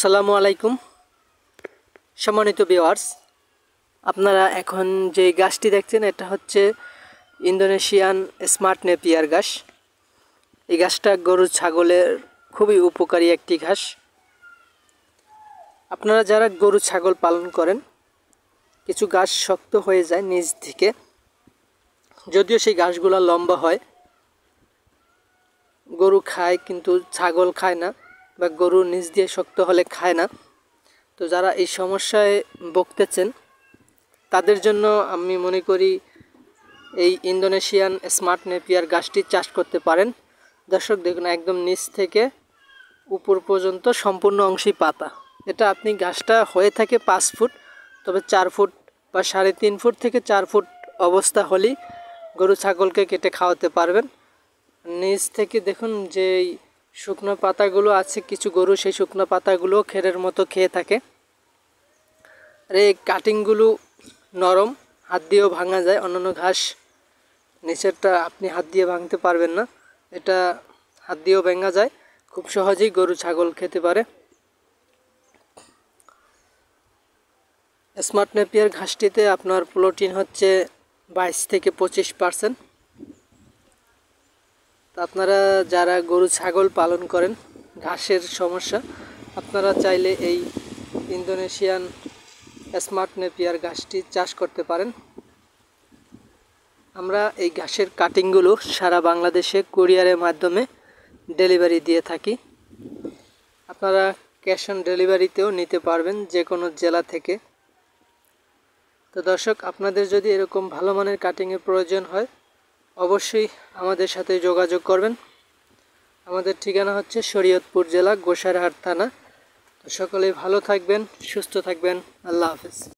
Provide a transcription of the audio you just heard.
আসসালামু আলাইকুম সম্মানিত বিওয়ার্স আপনারা এখন যে গাছটি দেখছেন এটা হচ্ছে ইন্দোনেশিয়ান স্মার্ট নেপিয়ার গাছ এই গাছটা গরু ছাগলের খুবই উপকারী একটি ঘাস আপনারা যারা গরু ছাগল পালন করেন কিছু গাছ শক্ত হয়ে যায় নিজ থেকে যদিও সেই গাছগুলো লম্বা হয় গরু খায় কিন্তু ছাগল খায় না বা গরুর নিচ দিয়ে শক্ত হলে খায় না তো যারা এই সমস্যায় বকতেছেন তাদের জন্য আমি মনে করি এই ইন্দোনেশিয়ান স্মার্ট নেপিয়ার গাছটি চাষ করতে পারেন দর্শক দেখুন একদম নিচ থেকে উপর পর্যন্ত সম্পূর্ণ অংশই পাতা এটা আপনি গাছটা হয়ে থাকে পাঁচ ফুট তবে চার ফুট বা সাড়ে তিন ফুট থেকে চার ফুট অবস্থা হলেই গরু ছাগলকে কেটে খাওয়াতে পারবেন নিচ থেকে দেখুন যে শুকনো পাতাগুলো আছে কিছু গরু সেই শুকনো পাতাগুলো খেরের মতো খেয়ে থাকে আর এই কাটিংগুলো নরম হাত দিয়েও ভাঙা যায় অন্যান্য ঘাস নিচেরটা আপনি হাত দিয়ে ভাঙতে পারবেন না এটা হাত দিয়েও ভেঙা যায় খুব সহজেই গরু ছাগল খেতে পারে স্মার্ট নেপিয়ার ঘাসটিতে আপনার প্রোটিন হচ্ছে বাইশ থেকে পঁচিশ পার্সেন্ট আপনারা যারা গরু ছাগল পালন করেন ঘাসের সমস্যা আপনারা চাইলে এই ইন্দোনেশিয়ান স্মার্ট নেপিয়ার ঘাসটি চাষ করতে পারেন আমরা এই ঘাসের কাটিংগুলো সারা বাংলাদেশে কুরিয়ারের মাধ্যমে ডেলিভারি দিয়ে থাকি আপনারা ক্যাশ অন ডেলিভারিতেও নিতে পারবেন যে কোনো জেলা থেকে তো দর্শক আপনাদের যদি এরকম ভালো মানের কাটিংয়ের প্রয়োজন হয় অবশ্যই আমাদের সাথে যোগাযোগ করবেন আমাদের ঠিকানা হচ্ছে শরীয়তপুর জেলা গোসারহাট থানা তো সকলেই ভালো থাকবেন সুস্থ থাকবেন আল্লাহ হাফেজ